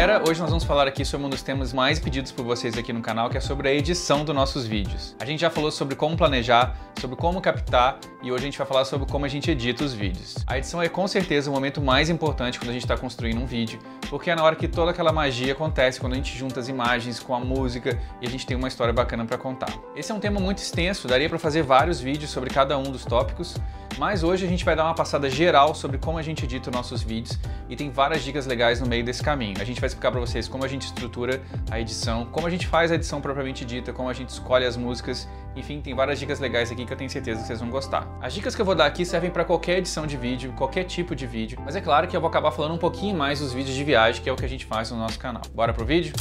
galera, hoje nós vamos falar aqui sobre um dos temas mais pedidos por vocês aqui no canal, que é sobre a edição dos nossos vídeos. A gente já falou sobre como planejar, sobre como captar e hoje a gente vai falar sobre como a gente edita os vídeos. A edição é com certeza o momento mais importante quando a gente está construindo um vídeo, porque é na hora que toda aquela magia acontece, quando a gente junta as imagens com a música e a gente tem uma história bacana para contar. Esse é um tema muito extenso, daria para fazer vários vídeos sobre cada um dos tópicos, mas hoje a gente vai dar uma passada geral sobre como a gente edita os nossos vídeos e tem várias dicas legais no meio desse caminho. A gente vai explicar para vocês como a gente estrutura a edição, como a gente faz a edição propriamente dita, como a gente escolhe as músicas, enfim, tem várias dicas legais aqui que eu tenho certeza que vocês vão gostar. As dicas que eu vou dar aqui servem para qualquer edição de vídeo, qualquer tipo de vídeo, mas é claro que eu vou acabar falando um pouquinho mais dos vídeos de viagem, que é o que a gente faz no nosso canal. Bora pro vídeo?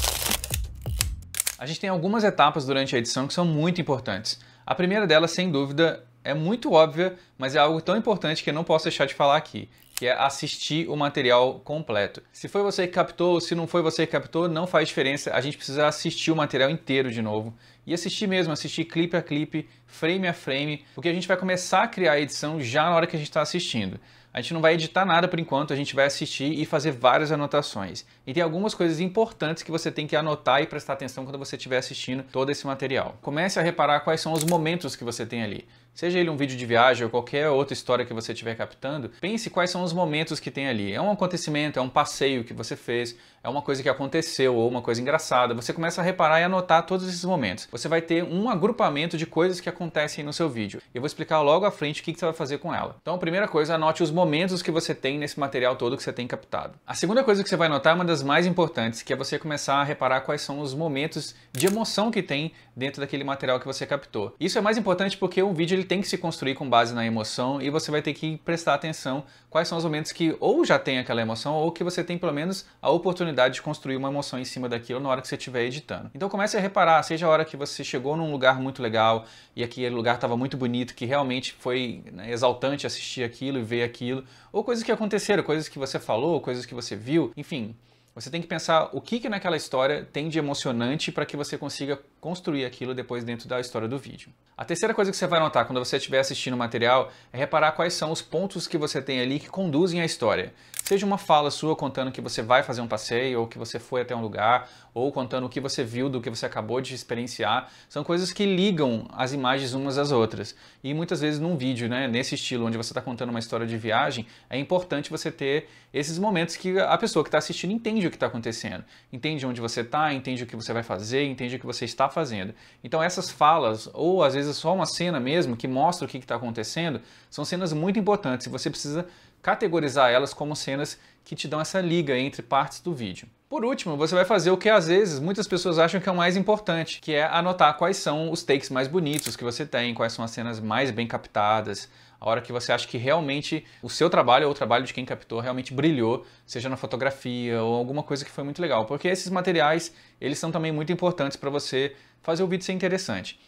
A gente tem algumas etapas durante a edição que são muito importantes. A primeira delas, sem dúvida, é muito óbvia, mas é algo tão importante que eu não posso deixar de falar aqui, que é assistir o material completo. Se foi você que captou, se não foi você que captou, não faz diferença, a gente precisa assistir o material inteiro de novo. E assistir mesmo, assistir clipe a clipe, frame a frame, porque a gente vai começar a criar a edição já na hora que a gente está assistindo. A gente não vai editar nada por enquanto, a gente vai assistir e fazer várias anotações. E tem algumas coisas importantes que você tem que anotar e prestar atenção quando você estiver assistindo todo esse material. Comece a reparar quais são os momentos que você tem ali seja ele um vídeo de viagem ou qualquer outra história que você estiver captando, pense quais são os momentos que tem ali. É um acontecimento, é um passeio que você fez, é uma coisa que aconteceu ou uma coisa engraçada. Você começa a reparar e anotar todos esses momentos. Você vai ter um agrupamento de coisas que acontecem no seu vídeo. Eu vou explicar logo à frente o que você vai fazer com ela. Então, a primeira coisa, anote os momentos que você tem nesse material todo que você tem captado. A segunda coisa que você vai anotar é uma das mais importantes, que é você começar a reparar quais são os momentos de emoção que tem dentro daquele material que você captou. Isso é mais importante porque um vídeo ele tem que se construir com base na emoção e você vai ter que prestar atenção quais são os momentos que ou já tem aquela emoção ou que você tem pelo menos a oportunidade de construir uma emoção em cima daquilo na hora que você estiver editando. Então comece a reparar, seja a hora que você chegou num lugar muito legal e aquele lugar estava muito bonito, que realmente foi né, exaltante assistir aquilo e ver aquilo, ou coisas que aconteceram, coisas que você falou, coisas que você viu, enfim. Você tem que pensar o que, que naquela história tem de emocionante para que você consiga construir aquilo depois dentro da história do vídeo. A terceira coisa que você vai notar quando você estiver assistindo o material é reparar quais são os pontos que você tem ali que conduzem à história. Seja uma fala sua contando que você vai fazer um passeio, ou que você foi até um lugar, ou contando o que você viu do que você acabou de experienciar, são coisas que ligam as imagens umas às outras. E muitas vezes num vídeo, né, nesse estilo onde você está contando uma história de viagem, é importante você ter esses momentos que a pessoa que está assistindo entende entende o que está acontecendo, entende onde você está, entende o que você vai fazer, entende o que você está fazendo. Então essas falas, ou às vezes só uma cena mesmo que mostra o que está acontecendo, são cenas muito importantes e você precisa categorizar elas como cenas que te dão essa liga entre partes do vídeo. Por último, você vai fazer o que às vezes muitas pessoas acham que é o mais importante, que é anotar quais são os takes mais bonitos que você tem, quais são as cenas mais bem captadas, a hora que você acha que realmente o seu trabalho ou o trabalho de quem captou realmente brilhou, seja na fotografia ou alguma coisa que foi muito legal, porque esses materiais, eles são também muito importantes para você fazer o vídeo ser interessante.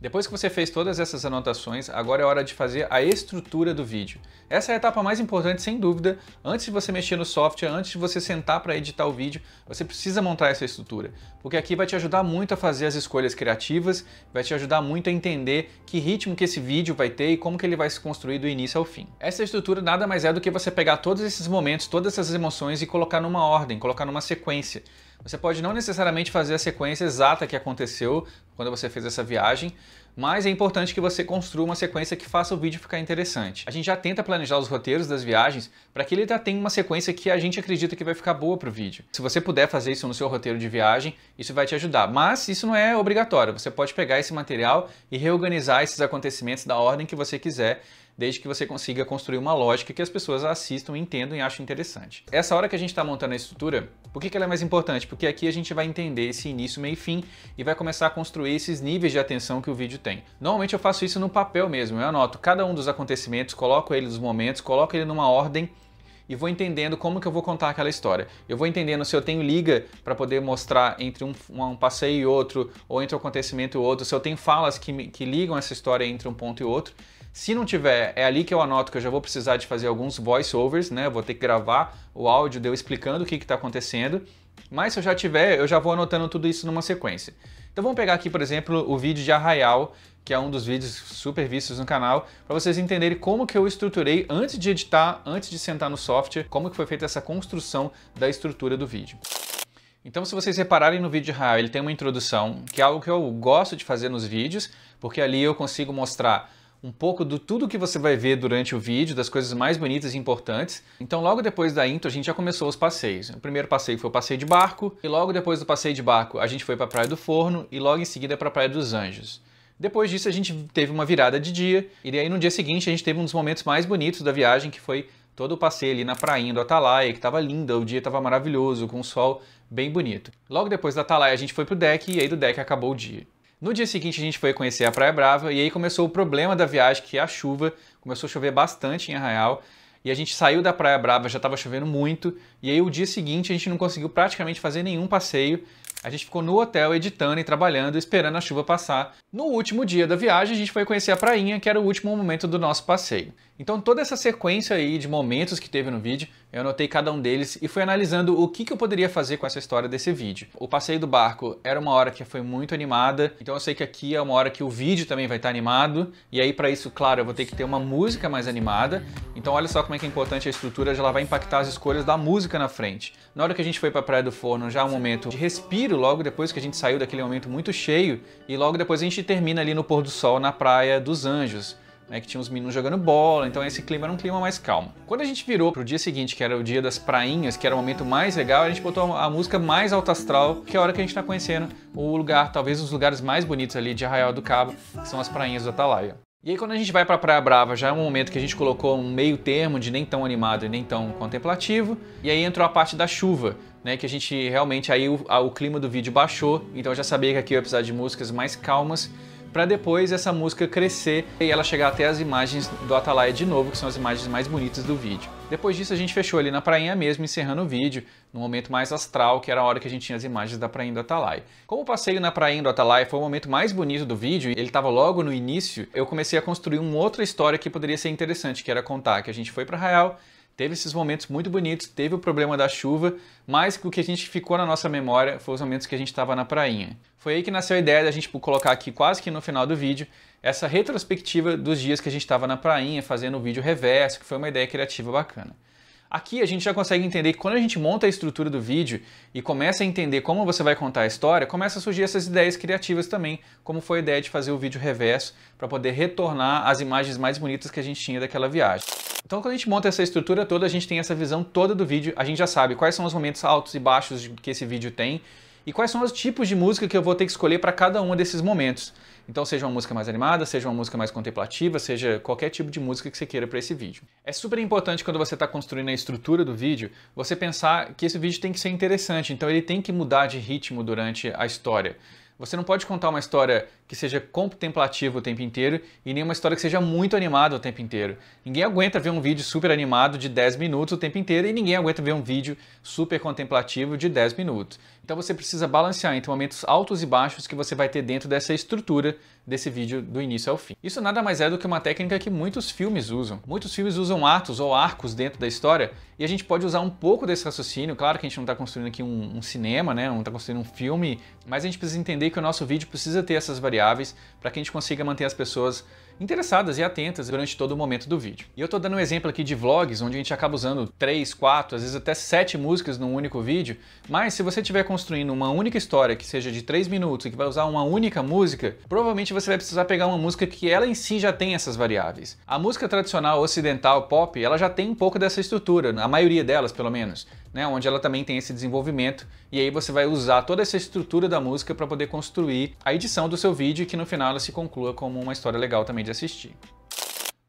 Depois que você fez todas essas anotações, agora é hora de fazer a estrutura do vídeo. Essa é a etapa mais importante, sem dúvida. Antes de você mexer no software, antes de você sentar para editar o vídeo, você precisa montar essa estrutura, porque aqui vai te ajudar muito a fazer as escolhas criativas, vai te ajudar muito a entender que ritmo que esse vídeo vai ter e como que ele vai se construir do início ao fim. Essa estrutura nada mais é do que você pegar todos esses momentos, todas essas emoções e colocar numa ordem, colocar numa sequência. Você pode não necessariamente fazer a sequência exata que aconteceu quando você fez essa viagem, mas é importante que você construa uma sequência que faça o vídeo ficar interessante. A gente já tenta planejar os roteiros das viagens para que ele já tenha uma sequência que a gente acredita que vai ficar boa para o vídeo. Se você puder fazer isso no seu roteiro de viagem, isso vai te ajudar, mas isso não é obrigatório. Você pode pegar esse material e reorganizar esses acontecimentos da ordem que você quiser desde que você consiga construir uma lógica que as pessoas assistam, entendam e achem interessante. Essa hora que a gente está montando a estrutura, por que, que ela é mais importante? Porque aqui a gente vai entender esse início, meio e fim e vai começar a construir esses níveis de atenção que o vídeo tem. Normalmente eu faço isso no papel mesmo, eu anoto cada um dos acontecimentos, coloco ele nos momentos, coloco ele numa ordem e vou entendendo como que eu vou contar aquela história. Eu vou entendendo se eu tenho liga para poder mostrar entre um, um, passeio e outro, ou entre um acontecimento e outro, se eu tenho falas que, que ligam essa história entre um ponto e outro. Se não tiver, é ali que eu anoto que eu já vou precisar de fazer alguns voiceovers, né? vou ter que gravar o áudio de eu explicando o que está acontecendo. Mas se eu já tiver, eu já vou anotando tudo isso numa sequência. Então vamos pegar aqui, por exemplo, o vídeo de Arraial, que é um dos vídeos super vistos no canal, para vocês entenderem como que eu estruturei antes de editar, antes de sentar no software, como que foi feita essa construção da estrutura do vídeo. Então, se vocês repararem no vídeo de Arraial, ele tem uma introdução, que é algo que eu gosto de fazer nos vídeos, porque ali eu consigo mostrar um pouco do tudo que você vai ver durante o vídeo, das coisas mais bonitas e importantes. Então, logo depois da intro, a gente já começou os passeios. O primeiro passeio foi o passeio de barco, e logo depois do passeio de barco, a gente foi para a Praia do Forno e logo em seguida para a Praia dos Anjos. Depois disso, a gente teve uma virada de dia, e aí no dia seguinte a gente teve um dos momentos mais bonitos da viagem, que foi todo o passeio ali na prainha do Atalaia, que estava linda, o dia estava maravilhoso, com um sol bem bonito. Logo depois da Atalaia, a gente foi para o deck, e aí do deck acabou o dia. No dia seguinte a gente foi conhecer a Praia Brava e aí começou o problema da viagem, que é a chuva. Começou a chover bastante em Arraial e a gente saiu da Praia Brava, já estava chovendo muito, e aí o dia seguinte a gente não conseguiu praticamente fazer nenhum passeio, a gente ficou no hotel editando e trabalhando, esperando a chuva passar. No último dia da viagem, a gente foi conhecer a prainha, que era o último momento do nosso passeio. Então toda essa sequência aí de momentos que teve no vídeo, eu anotei cada um deles e fui analisando o que, que eu poderia fazer com essa história desse vídeo. O passeio do barco era uma hora que foi muito animada, então eu sei que aqui é uma hora que o vídeo também vai estar animado, e aí para isso, claro, eu vou ter que ter uma música mais animada, então olha só como é que é importante a estrutura, já ela vai impactar as escolhas da música na frente. Na hora que a gente foi para a Praia do Forno, já é um momento de respiro logo depois que a gente saiu daquele momento muito cheio e logo depois a gente termina ali no pôr do sol na praia dos Anjos. Né, que tinha uns meninos jogando bola, então esse clima era um clima mais calmo. Quando a gente virou pro dia seguinte, que era o dia das prainhas, que era o momento mais legal, a gente botou a música mais altastral astral, que é a hora que a gente tá conhecendo o lugar, talvez os lugares mais bonitos ali de Arraial do Cabo, que são as prainhas do Atalaia. E aí quando a gente vai para Praia Brava, já é um momento que a gente colocou um meio termo de nem tão animado e nem tão contemplativo, e aí entrou a parte da chuva, né, que a gente realmente aí o, a, o, clima do vídeo baixou, então eu já sabia que aqui eu ia precisar de músicas mais calmas para depois essa música crescer e ela chegar até as imagens do Atalaia de novo, que são as imagens mais bonitas do vídeo. Depois disso a gente fechou ali na prainha mesmo, encerrando o vídeo, no momento mais astral, que era a hora que a gente tinha as imagens da prainha do Atalaia. Como o passeio na prainha do Atalaia foi o momento mais bonito do vídeo, ele estava logo no início, eu comecei a construir uma outra história que poderia ser interessante, que era contar que a gente foi para Raial, teve esses momentos muito bonitos, teve o problema da chuva, mas o que a gente ficou na nossa memória foi os momentos que a gente estava na prainha. Foi aí que nasceu a ideia da gente tipo, colocar aqui quase que no final do vídeo essa retrospectiva dos dias que a gente estava na prainha, fazendo o vídeo reverso, que foi uma ideia criativa bacana. Aqui a gente já consegue entender que quando a gente monta a estrutura do vídeo e começa a entender como você vai contar a história, começa a surgir essas ideias criativas também, como foi a ideia de fazer o vídeo reverso para poder retornar as imagens mais bonitas que a gente tinha daquela viagem. Então, quando a gente monta essa estrutura toda, a gente tem essa visão toda do vídeo, a gente já sabe quais são os momentos altos e baixos que esse vídeo tem, e quais são os tipos de música que eu vou ter que escolher para cada um desses momentos. Então, seja uma música mais animada, seja uma música mais contemplativa, seja qualquer tipo de música que você queira para esse vídeo. É super importante quando você está construindo a estrutura do vídeo, você pensar que esse vídeo tem que ser interessante, então ele tem que mudar de ritmo durante a história. Você não pode contar uma história que seja contemplativa o tempo inteiro e nem uma história que seja muito animada o tempo inteiro. Ninguém aguenta ver um vídeo super animado de 10 minutos o tempo inteiro e ninguém aguenta ver um vídeo super contemplativo de 10 minutos. Então você precisa balancear entre momentos altos e baixos que você vai ter dentro dessa estrutura desse vídeo do início ao fim. Isso nada mais é do que uma técnica que muitos filmes usam. Muitos filmes usam atos ou arcos dentro da história e a gente pode usar um pouco desse raciocínio. Claro que a gente não está construindo aqui um, um, cinema, né? não está construindo um filme, mas a gente precisa entender que o nosso vídeo precisa ter essas variáveis para que a gente consiga manter as pessoas interessadas e atentas durante todo o momento do vídeo. E eu estou dando um exemplo aqui de vlogs, onde a gente acaba usando três, quatro, às vezes até sete músicas num único vídeo, mas se você estiver construindo uma única história que seja de três minutos e que vai usar uma única música, provavelmente você vai precisar pegar uma música que ela em si já tem essas variáveis. A música tradicional ocidental pop, ela já tem um pouco dessa estrutura, a maioria delas pelo menos né, onde ela também tem esse desenvolvimento, e aí você vai usar toda essa estrutura da música para poder construir a edição do seu vídeo que no final ela se conclua como uma história legal também de assistir.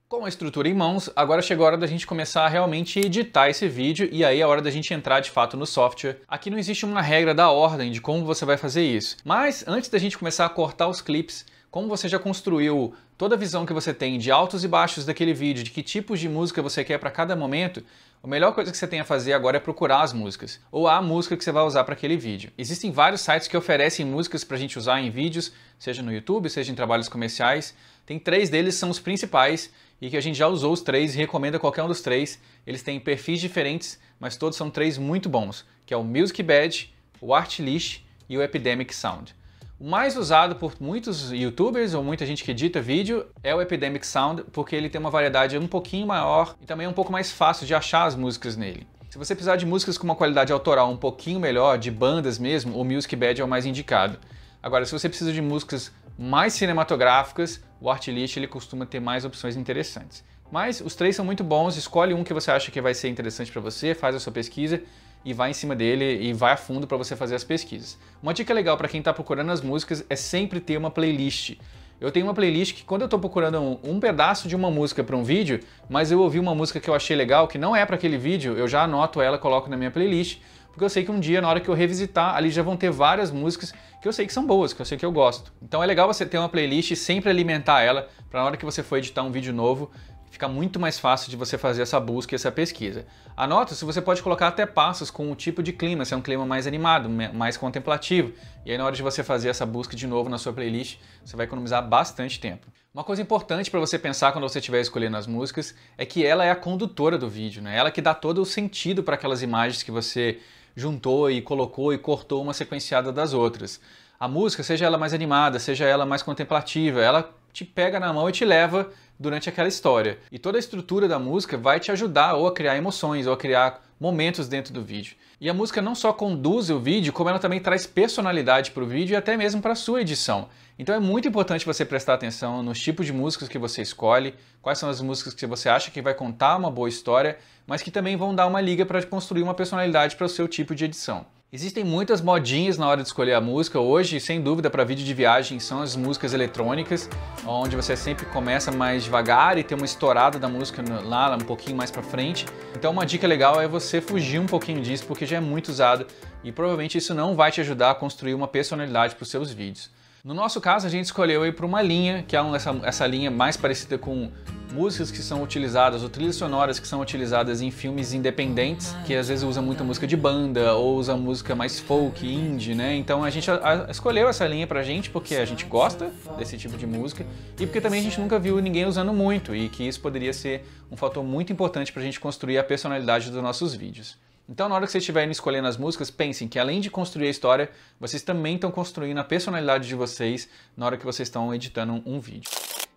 Com a estrutura em mãos, agora chegou a hora da gente começar a realmente editar esse vídeo e aí é a hora da gente entrar de fato no software. Aqui não existe uma regra da ordem de como você vai fazer isso, mas antes da gente começar a cortar os clipes, como você já construiu toda a visão que você tem de altos e baixos daquele vídeo, de que tipos de música você quer para cada momento, a melhor coisa que você tem a fazer agora é procurar as músicas, ou a música que você vai usar para aquele vídeo. Existem vários sites que oferecem músicas para a gente usar em vídeos, seja no YouTube, seja em trabalhos comerciais. Tem três deles, são os principais, e que a gente já usou os três e recomenda qualquer um dos três. Eles têm perfis diferentes, mas todos são três muito bons, que é o Music Bad, o Artlist e o Epidemic Sound. O mais usado por muitos youtubers ou muita gente que edita vídeo é o Epidemic Sound, porque ele tem uma variedade um pouquinho maior e também é um pouco mais fácil de achar as músicas nele. Se você precisar de músicas com uma qualidade autoral um pouquinho melhor, de bandas mesmo, o Music Bad é o mais indicado. Agora, se você precisa de músicas mais cinematográficas, o Artlist ele costuma ter mais opções interessantes. Mas os três são muito bons, escolhe um que você acha que vai ser interessante para você, faz a sua pesquisa e vai em cima dele e vai a fundo para você fazer as pesquisas. Uma dica legal para quem está procurando as músicas é sempre ter uma playlist. Eu tenho uma playlist que quando eu estou procurando um, um, pedaço de uma música para um vídeo, mas eu ouvi uma música que eu achei legal, que não é para aquele vídeo, eu já anoto ela, coloco na minha playlist, porque eu sei que um dia, na hora que eu revisitar, ali já vão ter várias músicas que eu sei que são boas, que eu sei que eu gosto. Então é legal você ter uma playlist e sempre alimentar ela, para na hora que você for editar um vídeo novo, Fica muito mais fácil de você fazer essa busca e essa pesquisa. Anota se você pode colocar até passos com o tipo de clima, se é um clima mais animado, mais contemplativo. E aí na hora de você fazer essa busca de novo na sua playlist, você vai economizar bastante tempo. Uma coisa importante para você pensar quando você estiver escolhendo as músicas é que ela é a condutora do vídeo, né? Ela que dá todo o sentido para aquelas imagens que você juntou e colocou e cortou uma sequenciada das outras. A música, seja ela mais animada, seja ela mais contemplativa, ela te pega na mão e te leva durante aquela história. E toda a estrutura da música vai te ajudar ou a criar emoções ou a criar momentos dentro do vídeo. E a música não só conduz o vídeo, como ela também traz personalidade para o vídeo e até mesmo para a sua edição. Então é muito importante você prestar atenção nos tipos de músicas que você escolhe, quais são as músicas que você acha que vai contar uma boa história, mas que também vão dar uma liga para construir uma personalidade para o seu tipo de edição. Existem muitas modinhas na hora de escolher a música. Hoje, sem dúvida, para vídeo de viagem são as músicas eletrônicas, onde você sempre começa mais devagar e tem uma estourada da música lá um pouquinho mais para frente. Então, uma dica legal é você fugir um pouquinho disso, porque já é muito usado e provavelmente isso não vai te ajudar a construir uma personalidade para os seus vídeos. No nosso caso, a gente escolheu ir para uma linha, que é essa, essa linha mais parecida com músicas que são utilizadas ou trilhas sonoras que são utilizadas em filmes independentes, ah, que às vezes usa muita música de banda ou usa música mais folk, indie, né? Então a gente a, a, escolheu essa linha pra gente porque a gente gosta desse tipo de música e porque também a gente nunca viu ninguém usando muito e que isso poderia ser um fator muito importante pra gente construir a personalidade dos nossos vídeos. Então, na hora que vocês estiverem escolhendo as músicas, pensem que além de construir a história, vocês também estão construindo a personalidade de vocês na hora que vocês estão editando um vídeo.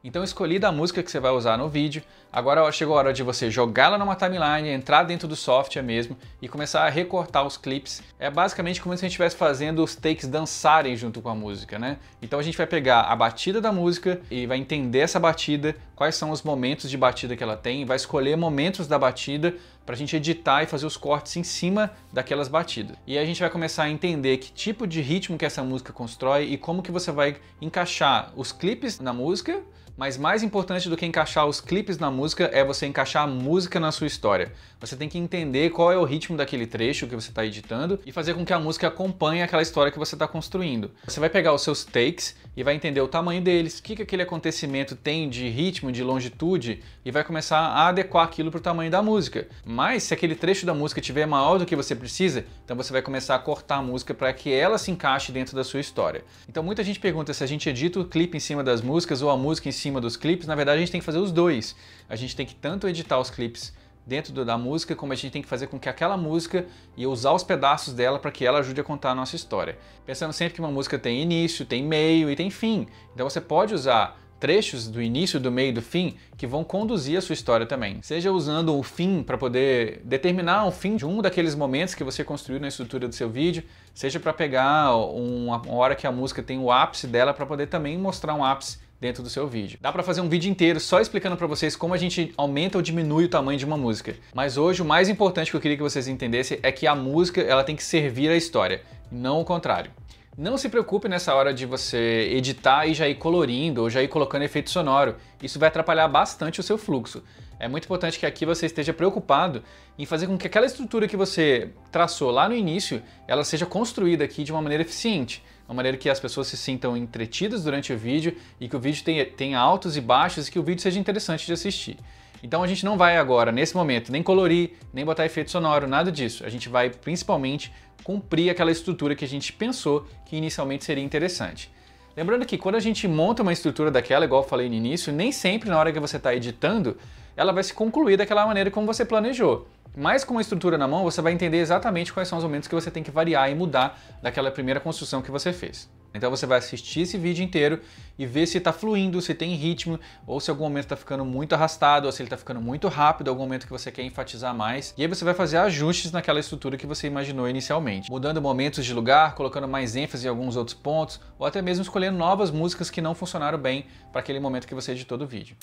Então escolhida a música que você vai usar no vídeo, agora chegou a hora de você jogá-la numa timeline, entrar dentro do software mesmo e começar a recortar os clipes. É basicamente como se a gente estivesse fazendo os takes dançarem junto com a música, né? Então a gente vai pegar a batida da música e vai entender essa batida, quais são os momentos de batida que ela tem, vai escolher momentos da batida para a gente editar e fazer os cortes em cima daquelas batidas. E aí a gente vai começar a entender que tipo de ritmo que essa música constrói e como que você vai encaixar os clipes na música, mas mais importante do que encaixar os clipes na música é você encaixar a música na sua história. Você tem que entender qual é o ritmo daquele trecho que você está editando e fazer com que a música acompanhe aquela história que você está construindo. Você vai pegar os seus takes e vai entender o tamanho deles, o que, que aquele acontecimento tem de ritmo, de longitude e vai começar a adequar aquilo para o tamanho da música. Mas se aquele trecho da música tiver maior do que você precisa, então você vai começar a cortar a música para que ela se encaixe dentro da sua história. Então muita gente pergunta se a gente edita o clipe em cima das músicas ou a música em cima dos clipes. Na verdade, a gente tem que fazer os dois. A gente tem que tanto editar os clipes dentro da música, como a gente tem que fazer com que aquela música e usar os pedaços dela para que ela ajude a contar a nossa história. Pensando sempre que uma música tem início, tem meio e tem fim. Então você pode usar trechos do início, do meio e do fim que vão conduzir a sua história também. Seja usando o fim para poder determinar o fim de um daqueles momentos que você construiu na estrutura do seu vídeo, seja para pegar uma hora que a música tem o ápice dela para poder também mostrar um ápice dentro do seu vídeo. Dá para fazer um vídeo inteiro só explicando para vocês como a gente aumenta ou diminui o tamanho de uma música. Mas hoje o mais importante que eu queria que vocês entendessem é que a música ela tem que servir à história, não o contrário. Não se preocupe nessa hora de você editar e já ir colorindo ou já ir colocando efeito sonoro. Isso vai atrapalhar bastante o seu fluxo. É muito importante que aqui você esteja preocupado em fazer com que aquela estrutura que você traçou lá no início, ela seja construída aqui de uma maneira eficiente, uma maneira que as pessoas se sintam entretidas durante o vídeo e que o vídeo tenha, tenha altos e baixos e que o vídeo seja interessante de assistir. Então a gente não vai agora, nesse momento, nem colorir, nem botar efeito sonoro, nada disso. A gente vai principalmente cumprir aquela estrutura que a gente pensou que inicialmente seria interessante. Lembrando que quando a gente monta uma estrutura daquela, igual eu falei no início, nem sempre na hora que você está editando, ela vai se concluir daquela maneira como você planejou. Mas com uma estrutura na mão, você vai entender exatamente quais são os momentos que você tem que variar e mudar daquela primeira construção que você fez. Então você vai assistir esse vídeo inteiro e ver se está fluindo, se tem ritmo, ou se algum momento está ficando muito arrastado, ou se ele está ficando muito rápido, algum momento que você quer enfatizar mais. E aí você vai fazer ajustes naquela estrutura que você imaginou inicialmente, mudando momentos de lugar, colocando mais ênfase em alguns outros pontos, ou até mesmo escolhendo novas músicas que não funcionaram bem para aquele momento que você editou do vídeo.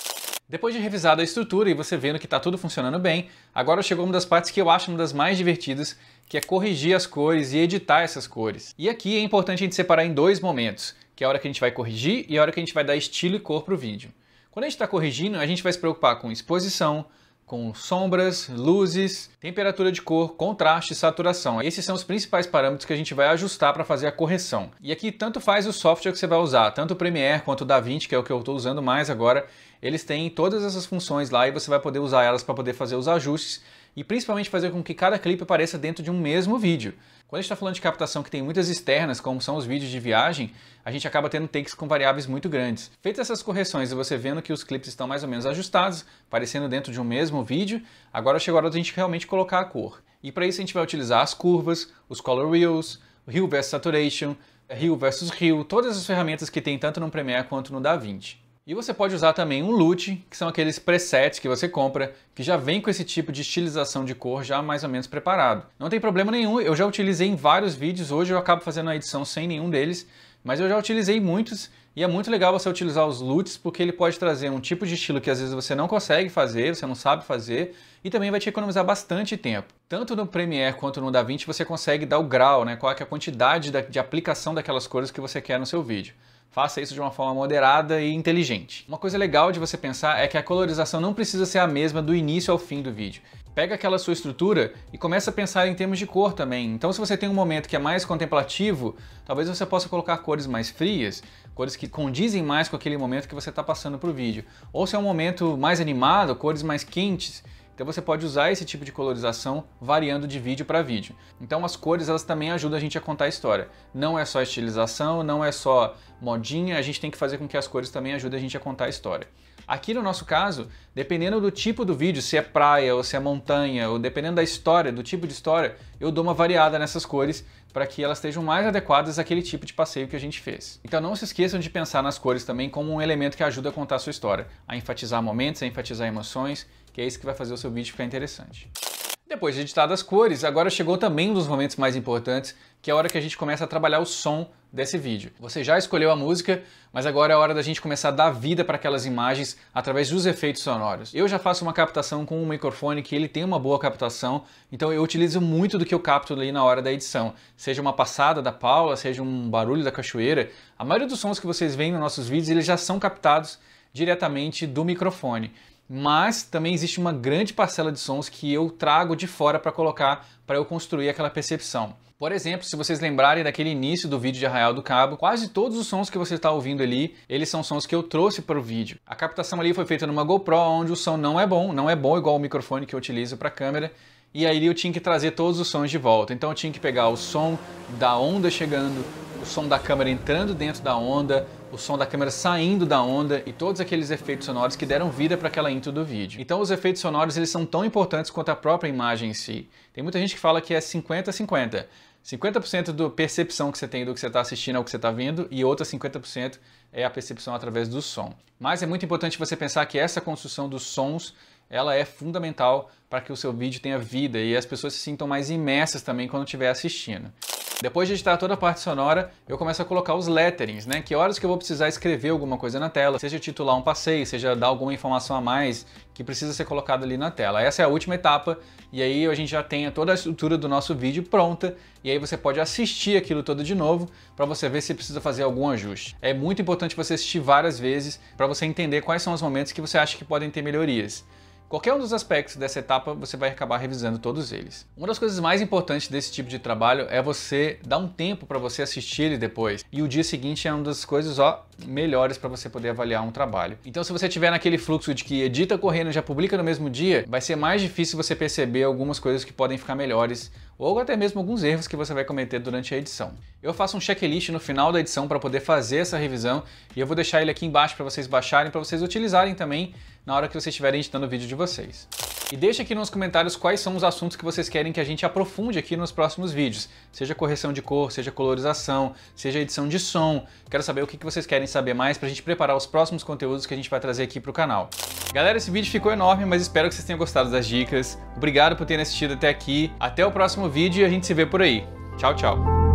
Depois de revisada a estrutura e você vendo que está tudo funcionando bem, agora chegou uma das partes que eu acho uma das mais divertidas, que é corrigir as cores e editar essas cores. E aqui é importante a gente separar em dois momentos, que é a hora que a gente vai corrigir e a hora que a gente vai dar estilo e cor para o vídeo. Quando a gente está corrigindo, a gente vai se preocupar com exposição, com sombras, luzes, temperatura de cor, contraste e saturação. Esses são os principais parâmetros que a gente vai ajustar para fazer a correção. E aqui tanto faz o software que você vai usar, tanto o Premiere quanto o DaVinci, que é o que eu estou usando mais agora, eles têm todas essas funções lá e você vai poder usar elas para poder fazer os ajustes e principalmente fazer com que cada clipe apareça dentro de um mesmo vídeo. Quando a gente está falando de captação que tem muitas externas, como são os vídeos de viagem, a gente acaba tendo takes com variáveis muito grandes. Feitas essas correções e você vendo que os clipes estão mais ou menos ajustados, parecendo dentro de um mesmo vídeo, agora chegou a hora da gente realmente colocar a cor. E para isso a gente vai utilizar as curvas, os color wheels, o Hue versus Saturation, Hue versus Hue, todas as ferramentas que tem tanto no Premiere quanto no DaVinci. E você pode usar também um loot, que são aqueles presets que você compra, que já vem com esse tipo de estilização de cor já mais ou menos preparado. Não tem problema nenhum, eu já utilizei em vários vídeos, hoje eu acabo fazendo a edição sem nenhum deles, mas eu já utilizei muitos e é muito legal você utilizar os loots porque ele pode trazer um tipo de estilo que às vezes você não consegue fazer, você não sabe fazer e também vai te economizar bastante tempo. Tanto no Premiere quanto no DaVinci você consegue dar o grau, né, qual é, é a quantidade de aplicação daquelas cores que você quer no seu vídeo. Faça isso de uma forma moderada e inteligente. Uma coisa legal de você pensar é que a colorização não precisa ser a mesma do início ao fim do vídeo. Pega aquela sua estrutura e começa a pensar em termos de cor também. Então, se você tem um momento que é mais contemplativo, talvez você possa colocar cores mais frias, cores que condizem mais com aquele momento que você está passando para o vídeo. Ou se é um momento mais animado, cores mais quentes, então você pode usar esse tipo de colorização variando de vídeo para vídeo. Então as cores elas também ajudam a gente a contar a história. Não é só estilização, não é só modinha, a gente tem que fazer com que as cores também ajudem a gente a contar a história. Aqui no nosso caso, dependendo do tipo do vídeo, se é praia ou se é montanha, ou dependendo da história, do tipo de história, eu dou uma variada nessas cores para que elas estejam mais adequadas àquele tipo de passeio que a gente fez. Então não se esqueçam de pensar nas cores também como um elemento que ajuda a contar a sua história, a enfatizar momentos, a enfatizar emoções, que é isso que vai fazer o seu vídeo ficar interessante. Depois de editar as cores, agora chegou também um dos momentos mais importantes, que é a hora que a gente começa a trabalhar o som desse vídeo. Você já escolheu a música, mas agora é hora da gente começar a dar vida para aquelas imagens através dos efeitos sonoros. Eu já faço uma captação com um microfone que ele tem uma boa captação, então eu utilizo muito do que eu capto ali na hora da edição, seja uma passada da Paula, seja um barulho da cachoeira. A maioria dos sons que vocês veem nos nossos vídeos, eles já são captados diretamente do microfone mas também existe uma grande parcela de sons que eu trago de fora para colocar para eu construir aquela percepção. Por exemplo, se vocês lembrarem daquele início do vídeo de Arraial do Cabo, quase todos os sons que você está ouvindo ali, eles são sons que eu trouxe para o vídeo. A captação ali foi feita numa GoPro, onde o som não é bom, não é bom igual o microfone que eu utilizo para a câmera, e aí eu tinha que trazer todos os sons de volta. Então eu tinha que pegar o som da onda chegando, som da câmera entrando dentro da onda, o som da câmera saindo da onda e todos aqueles efeitos sonoros que deram vida para aquela intro do vídeo. Então os efeitos sonoros eles são tão importantes quanto a própria imagem em si. Tem muita gente que fala que é 50-50. 50% da percepção que você tem do que você está assistindo ao que você está vendo e outra 50% é a percepção através do som. Mas é muito importante você pensar que essa construção dos sons ela é fundamental para que o seu vídeo tenha vida e as pessoas se sintam mais imersas também quando estiver assistindo. Depois de editar toda a parte sonora, eu começo a colocar os letterings, né? Que horas que eu vou precisar escrever alguma coisa na tela, seja titular um passeio, seja dar alguma informação a mais que precisa ser colocada ali na tela. Essa é a última etapa e aí a gente já tem toda a estrutura do nosso vídeo pronta e aí você pode assistir aquilo todo de novo para você ver se precisa fazer algum ajuste. É muito importante você assistir várias vezes para você entender quais são os momentos que você acha que podem ter melhorias. Qualquer um dos aspectos dessa etapa você vai acabar revisando todos eles. Uma das coisas mais importantes desse tipo de trabalho é você dar um tempo para você assistir ele depois. E o dia seguinte é uma das coisas ó, melhores para você poder avaliar um trabalho. Então, se você tiver naquele fluxo de que edita correndo e já publica no mesmo dia, vai ser mais difícil você perceber algumas coisas que podem ficar melhores ou até mesmo alguns erros que você vai cometer durante a edição. Eu faço um checklist no final da edição para poder fazer essa revisão e eu vou deixar ele aqui embaixo para vocês baixarem, para vocês utilizarem também na hora que vocês estiverem editando o vídeo de vocês. E deixa aqui nos comentários quais são os assuntos que vocês querem que a gente aprofunde aqui nos próximos vídeos. Seja correção de cor, seja colorização, seja edição de som. Quero saber o que vocês querem saber mais para a gente preparar os próximos conteúdos que a gente vai trazer aqui para o canal. Galera, esse vídeo ficou enorme, mas espero que vocês tenham gostado das dicas. Obrigado por terem assistido até aqui. Até o próximo vídeo e a gente se vê por aí. Tchau, tchau.